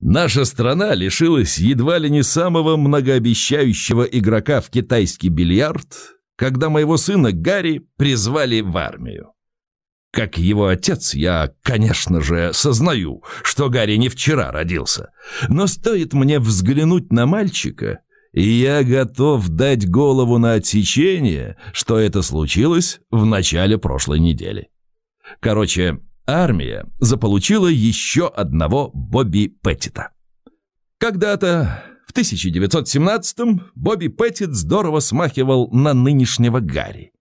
Наша страна лишилась едва ли не самого многообещающего игрока в китайский бильярд, когда моего сына Гарри призвали в армию. Как его отец, я, конечно же, сознаю, что Гарри не вчера родился. Но стоит мне взглянуть на мальчика, и я готов дать голову на отсечение, что это случилось в начале прошлой недели. Короче, армия заполучила еще одного Бобби Петтита. Когда-то, в 1917-м, Бобби Петтит здорово смахивал на нынешнего Гарри.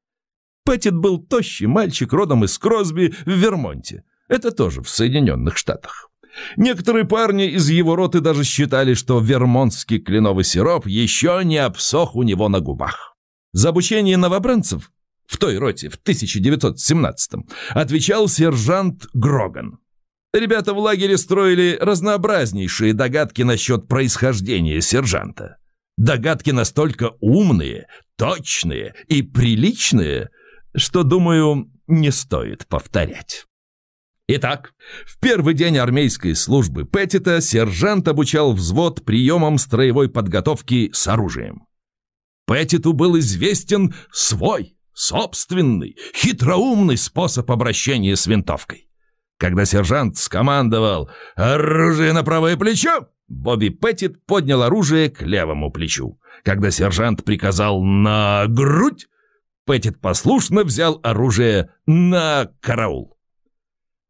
Петтит был тощий мальчик родом из Кросби в Вермонте. Это тоже в Соединенных Штатах. Некоторые парни из его роты даже считали, что вермонтский кленовый сироп еще не обсох у него на губах. За обучение новобранцев в той роте в 1917-м, отвечал сержант Гроган. Ребята в лагере строили разнообразнейшие догадки насчет происхождения сержанта. Догадки настолько умные, точные и приличные, что, думаю, не стоит повторять. Итак, в первый день армейской службы Петтита сержант обучал взвод приемам строевой подготовки с оружием. Петиту был известен свой собственный, хитроумный способ обращения с винтовкой. Когда сержант скомандовал «Оружие на правое плечо!», Бобби Петтит поднял оружие к левому плечу. Когда сержант приказал «На грудь!», Петтит послушно взял оружие на караул.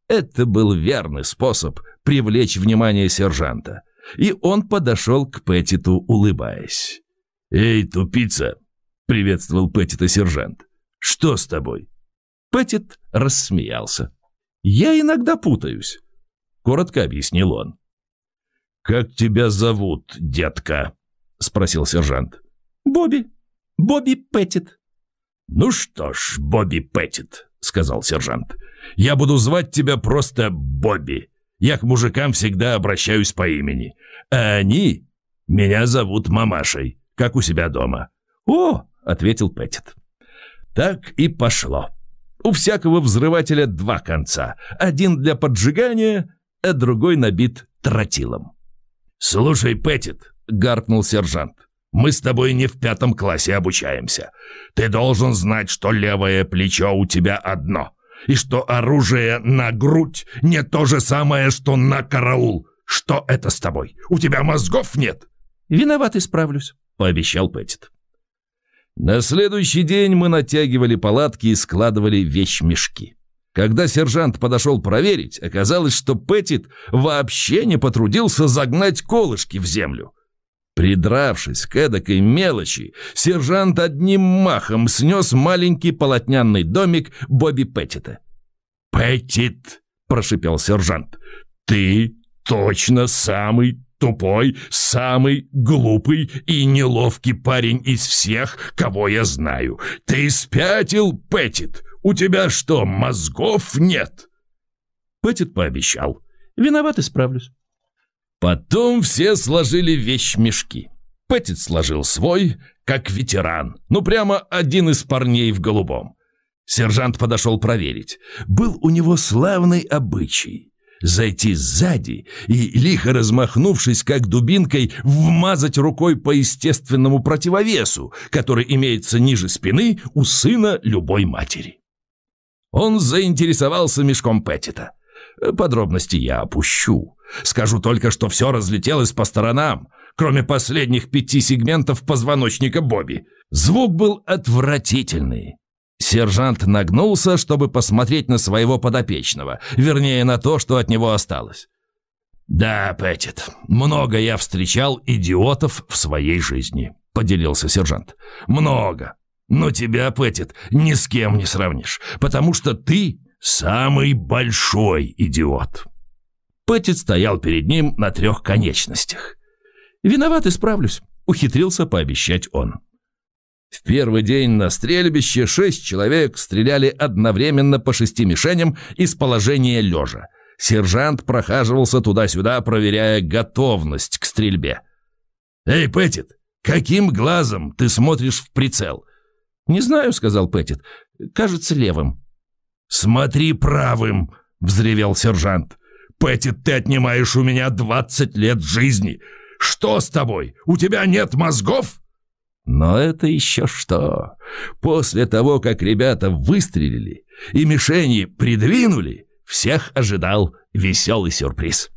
Это был верный способ привлечь внимание сержанта, и он подошел к Петтиту, улыбаясь. «Эй, тупица!» — приветствовал Петтита сержант. Что с тобой? Пэтит рассмеялся. Я иногда путаюсь, коротко объяснил он. Как тебя зовут, детка? спросил сержант. Бобби. Бобби Пэтит. Ну что ж, Бобби Пэтит, сказал сержант. Я буду звать тебя просто Бобби. Я к мужикам всегда обращаюсь по имени. А они меня зовут мамашей, как у себя дома. О, ответил Пэтит. Так и пошло. У всякого взрывателя два конца. Один для поджигания, а другой набит тротилом. «Слушай, Пэтит, гаркнул сержант, — «мы с тобой не в пятом классе обучаемся. Ты должен знать, что левое плечо у тебя одно, и что оружие на грудь не то же самое, что на караул. Что это с тобой? У тебя мозгов нет?» «Виноват, исправлюсь», — пообещал Пэтит. На следующий день мы натягивали палатки и складывали вещмешки. Когда сержант подошел проверить, оказалось, что Петит вообще не потрудился загнать колышки в землю. Придравшись к эдакой мелочи, сержант одним махом снес маленький полотнянный домик Бобби Петита. Петит, прошипел сержант. «Ты точно самый тупой, самый глупый и неловкий парень из всех, кого я знаю. Ты спятил, Пэтит? У тебя что, мозгов нет?» Пэтит пообещал. «Виноват, исправлюсь». Потом все сложили вещмешки. Пэтит сложил свой, как ветеран, ну прямо один из парней в голубом. Сержант подошел проверить. Был у него славный обычай зайти сзади и, лихо размахнувшись, как дубинкой, вмазать рукой по естественному противовесу, который имеется ниже спины у сына любой матери. Он заинтересовался мешком Пэттита. Подробности я опущу. Скажу только, что все разлетелось по сторонам, кроме последних пяти сегментов позвоночника Бобби. Звук был отвратительный. Сержант нагнулся, чтобы посмотреть на своего подопечного, вернее, на то, что от него осталось. «Да, Пэтит, много я встречал идиотов в своей жизни», — поделился сержант. «Много. Но тебя, Пэтит, ни с кем не сравнишь, потому что ты самый большой идиот». Пэтит стоял перед ним на трех конечностях. «Виноват, исправлюсь», — ухитрился пообещать он. В первый день на стрельбище шесть человек стреляли одновременно по шести мишеням из положения лежа. Сержант прохаживался туда-сюда, проверяя готовность к стрельбе. «Эй, Пэтит, каким глазом ты смотришь в прицел?» «Не знаю», — сказал Пэтит. «Кажется, левым». «Смотри правым», — взревел сержант. «Пэтит, ты отнимаешь у меня двадцать лет жизни. Что с тобой? У тебя нет мозгов?» Но это еще что. После того, как ребята выстрелили и мишени придвинули, всех ожидал веселый сюрприз.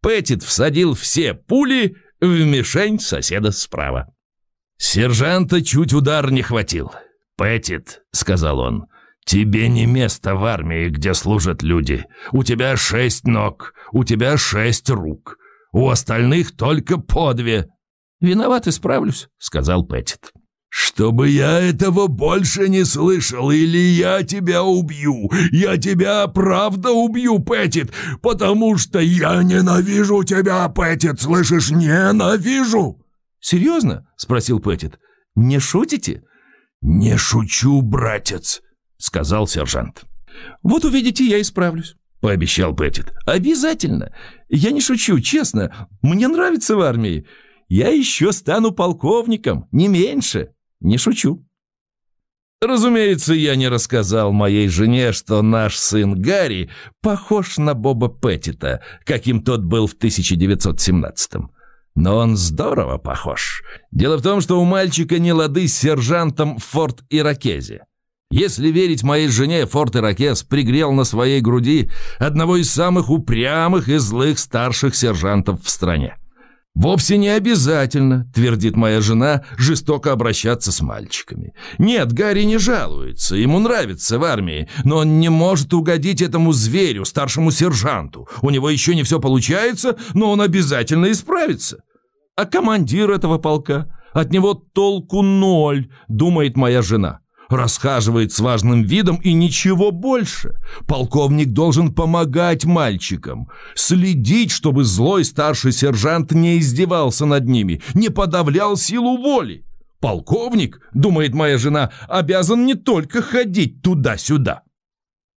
Пэтит всадил все пули в мишень соседа справа. Сержанта чуть удар не хватил. «Пэтит», — сказал он, — «тебе не место в армии, где служат люди. У тебя шесть ног, у тебя шесть рук. У остальных только по две. «Виноват, исправлюсь», — сказал Пэтит. «Чтобы я этого больше не слышал, или я тебя убью! Я тебя правда убью, Пэтит, потому что я ненавижу тебя, Пэтит, слышишь, ненавижу!» «Серьезно?» — спросил Пэтит. «Не шутите?» «Не шучу, братец», — сказал сержант. «Вот увидите, я исправлюсь», — пообещал Пэтит. «Обязательно! Я не шучу, честно. Мне нравится в армии я еще стану полковником, не меньше. Не шучу. Разумеется, я не рассказал моей жене, что наш сын Гарри похож на Боба Петтита, каким тот был в 1917-м. Но он здорово похож. Дело в том, что у мальчика не лады с сержантом Форт Иракези. Если верить моей жене, Форт Иракез пригрел на своей груди одного из самых упрямых и злых старших сержантов в стране. «Вовсе не обязательно», – твердит моя жена, – жестоко обращаться с мальчиками. «Нет, Гарри не жалуется, ему нравится в армии, но он не может угодить этому зверю, старшему сержанту. У него еще не все получается, но он обязательно исправится. А командир этого полка? От него толку ноль, думает моя жена. Расхаживает с важным видом и ничего больше. Полковник должен помогать мальчикам, следить, чтобы злой старший сержант не издевался над ними, не подавлял силу воли. Полковник, думает моя жена, обязан не только ходить туда-сюда.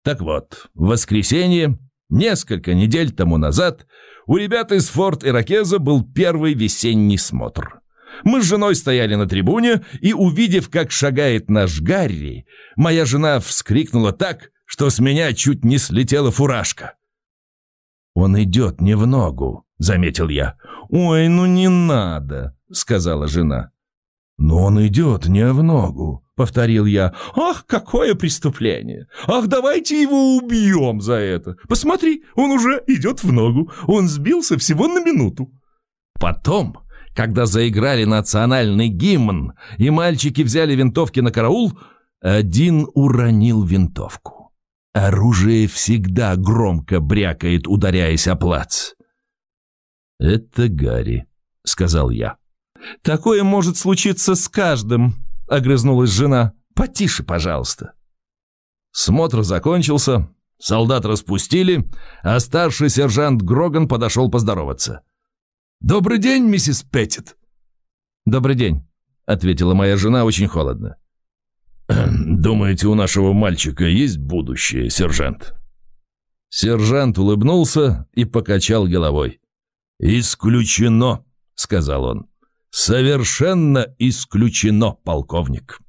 Так вот, в воскресенье, несколько недель тому назад, у ребят из форт Иракеза был первый весенний смотр. Мы с женой стояли на трибуне, и, увидев, как шагает наш Гарри, моя жена вскрикнула так, что с меня чуть не слетела фуражка. «Он идет не в ногу», — заметил я. «Ой, ну не надо», — сказала жена. «Но он идет не в ногу», — повторил я. «Ах, какое преступление! Ах, давайте его убьем за это! Посмотри, он уже идет в ногу, он сбился всего на минуту». Потом когда заиграли национальный гимн, и мальчики взяли винтовки на караул, один уронил винтовку. Оружие всегда громко брякает, ударяясь о плац. «Это Гарри», — сказал я. «Такое может случиться с каждым», — огрызнулась жена. «Потише, пожалуйста». Смотр закончился, солдат распустили, а старший сержант Гроган подошел поздороваться. «Добрый день, миссис Петтит!» «Добрый день», — ответила моя жена очень холодно. «Думаете, у нашего мальчика есть будущее, сержант?» Сержант улыбнулся и покачал головой. «Исключено», — сказал он. «Совершенно исключено, полковник».